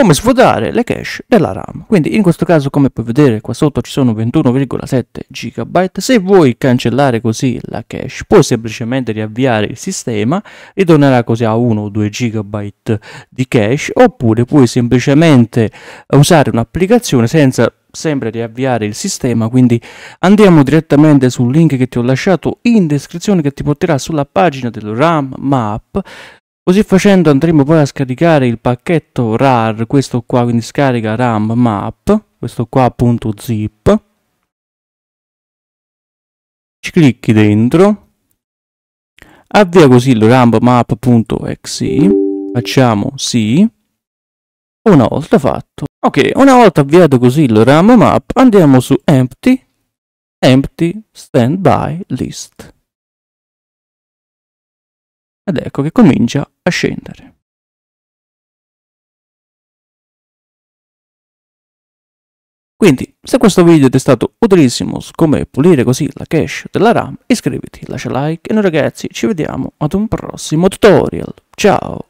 come svuotare le cache della RAM. Quindi in questo caso come puoi vedere qua sotto ci sono 21,7 GB. Se vuoi cancellare così la cache puoi semplicemente riavviare il sistema, ritornerà così a 1 o 2 GB di cache oppure puoi semplicemente usare un'applicazione senza sempre riavviare il sistema quindi andiamo direttamente sul link che ti ho lasciato in descrizione che ti porterà sulla pagina del RAM Map Così facendo andremo poi a scaricare il pacchetto RAR, questo qua, quindi scarica RAM map, questo qua appunto zip. Ci clicchi dentro. Avvia così il RAM map.exe. Facciamo sì. Una volta fatto. Ok, una volta avviato così il RAM map, andiamo su empty, empty standby list ed ecco che comincia a scendere. Quindi, se questo video ti è stato utilissimo su come pulire così la cache della RAM, iscriviti, lascia like e noi ragazzi ci vediamo ad un prossimo tutorial. Ciao!